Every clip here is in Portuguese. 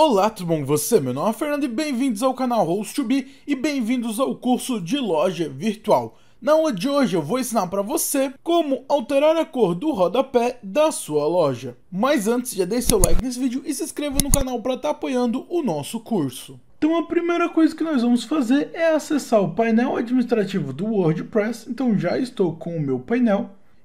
Olá, tudo bom? Você, meu nome é Fernando e bem-vindos ao canal Host2B e bem-vindos ao curso de loja virtual. Na aula de hoje eu vou ensinar para você como alterar a cor do rodapé da sua loja. Mas antes, já deixe seu like nesse vídeo e se inscreva no canal para estar tá apoiando o nosso curso. Então a primeira coisa que nós vamos fazer é acessar o painel administrativo do WordPress. Então já estou com o meu painel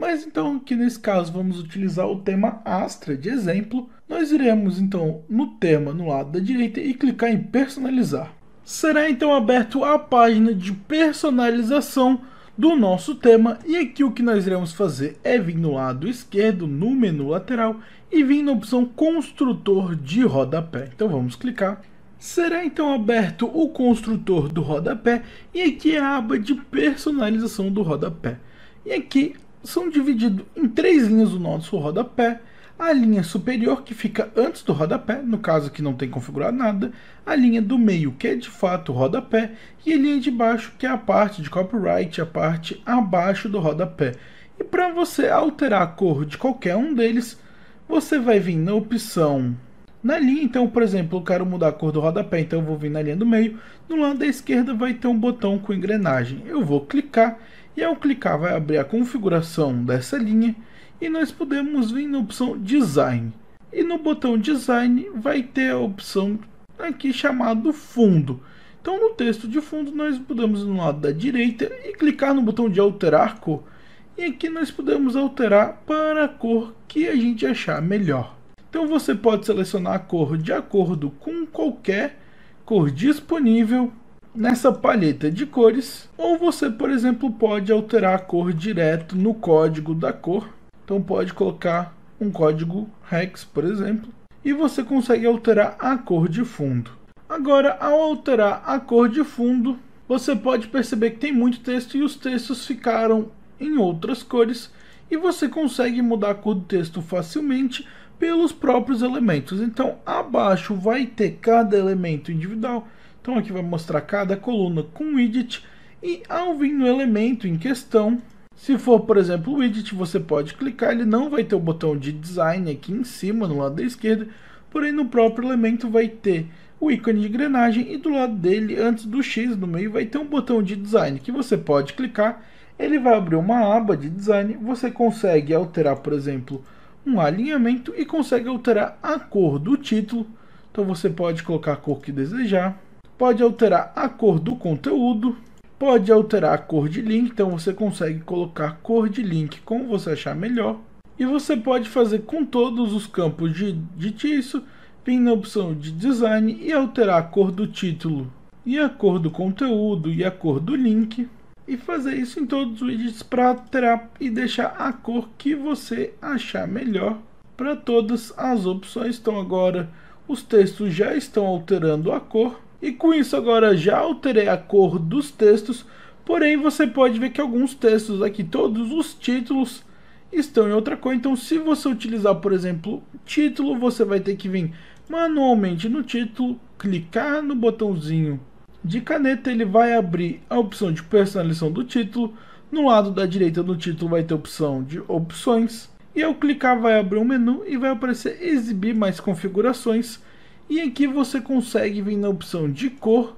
Mas então, que nesse caso vamos utilizar o tema Astra de exemplo, nós iremos então no tema no lado da direita e clicar em personalizar. Será então aberto a página de personalização do nosso tema e aqui o que nós iremos fazer é vir no lado esquerdo no menu lateral e vir na opção construtor de rodapé. Então vamos clicar. Será então aberto o construtor do rodapé e aqui é a aba de personalização do rodapé. E aqui são divididos em três linhas do nosso rodapé. A linha superior, que fica antes do rodapé, no caso que não tem configurado nada. A linha do meio, que é de fato o rodapé. E a linha de baixo, que é a parte de copyright, a parte abaixo do rodapé. E para você alterar a cor de qualquer um deles, você vai vir na opção na linha. Então, por exemplo, eu quero mudar a cor do rodapé, então eu vou vir na linha do meio. No lado da esquerda vai ter um botão com engrenagem. Eu vou clicar e ao clicar vai abrir a configuração dessa linha e nós podemos vir na opção Design. E no botão Design vai ter a opção aqui chamado Fundo. Então no texto de fundo nós podemos ir no lado da direita e clicar no botão de alterar cor. E aqui nós podemos alterar para a cor que a gente achar melhor. Então você pode selecionar a cor de acordo com qualquer cor disponível nessa palheta de cores, ou você, por exemplo, pode alterar a cor direto no código da cor. Então pode colocar um código hex, por exemplo, e você consegue alterar a cor de fundo. Agora, ao alterar a cor de fundo, você pode perceber que tem muito texto e os textos ficaram em outras cores e você consegue mudar a cor do texto facilmente pelos próprios elementos. Então, abaixo vai ter cada elemento individual então aqui vai mostrar cada coluna com widget e ao vir no elemento em questão, se for, por exemplo, o widget, você pode clicar, ele não vai ter o botão de design aqui em cima, no lado da esquerda, porém no próprio elemento vai ter o ícone de engrenagem e do lado dele, antes do X, no meio, vai ter um botão de design que você pode clicar, ele vai abrir uma aba de design, você consegue alterar, por exemplo, um alinhamento e consegue alterar a cor do título, então você pode colocar a cor que desejar, pode alterar a cor do conteúdo, pode alterar a cor de link, então você consegue colocar cor de link como você achar melhor. E você pode fazer com todos os campos de, de texto, vir na opção de design e alterar a cor do título e a cor do conteúdo e a cor do link e fazer isso em todos os widgets para alterar e deixar a cor que você achar melhor para todas as opções. Então agora os textos já estão alterando a cor e com isso agora já alterei a cor dos textos, porém você pode ver que alguns textos aqui, todos os títulos, estão em outra cor. Então se você utilizar, por exemplo, título, você vai ter que vir manualmente no título, clicar no botãozinho de caneta, ele vai abrir a opção de personalização do título. No lado da direita do título vai ter a opção de opções. E ao clicar vai abrir um menu e vai aparecer exibir mais configurações. E aqui você consegue vir na opção de cor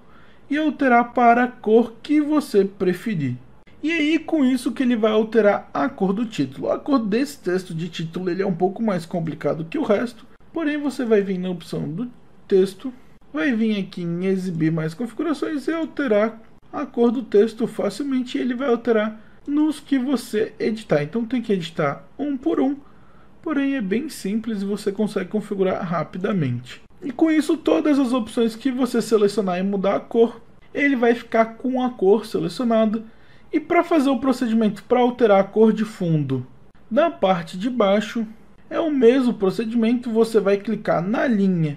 e alterar para a cor que você preferir. E aí com isso que ele vai alterar a cor do título. A cor desse texto de título ele é um pouco mais complicado que o resto, porém você vai vir na opção do texto, vai vir aqui em exibir mais configurações e alterar a cor do texto facilmente ele vai alterar nos que você editar. Então tem que editar um por um, porém é bem simples e você consegue configurar rapidamente. E com isso, todas as opções que você selecionar e mudar a cor, ele vai ficar com a cor selecionada. E para fazer o procedimento para alterar a cor de fundo na parte de baixo, é o mesmo procedimento, você vai clicar na linha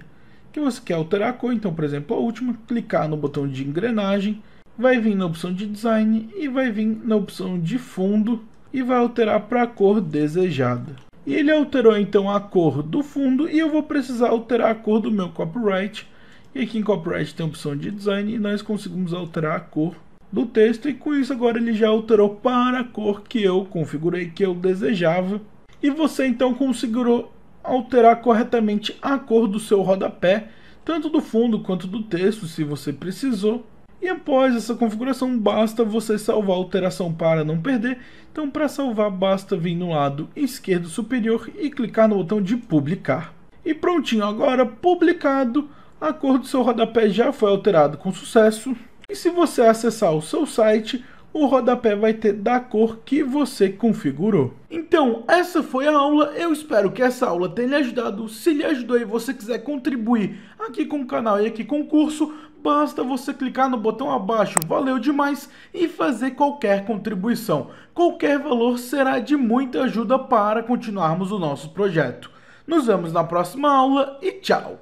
que você quer alterar a cor, então por exemplo a última, clicar no botão de engrenagem, vai vir na opção de design e vai vir na opção de fundo e vai alterar para a cor desejada. E Ele alterou então a cor do fundo e eu vou precisar alterar a cor do meu copyright. E aqui em copyright tem a opção de design e nós conseguimos alterar a cor do texto e com isso agora ele já alterou para a cor que eu configurei, que eu desejava. E você então conseguiu alterar corretamente a cor do seu rodapé, tanto do fundo quanto do texto, se você precisou. E após essa configuração, basta você salvar a alteração para não perder. Então, para salvar, basta vir no lado esquerdo superior e clicar no botão de publicar. E prontinho, agora publicado, a cor do seu rodapé já foi alterado com sucesso. E se você acessar o seu site, o rodapé vai ter da cor que você configurou. Então, essa foi a aula. Eu espero que essa aula tenha lhe ajudado. Se lhe ajudou e você quiser contribuir aqui com o canal e aqui com o curso, basta você clicar no botão abaixo Valeu Demais e fazer qualquer contribuição. Qualquer valor será de muita ajuda para continuarmos o nosso projeto. Nos vemos na próxima aula e tchau!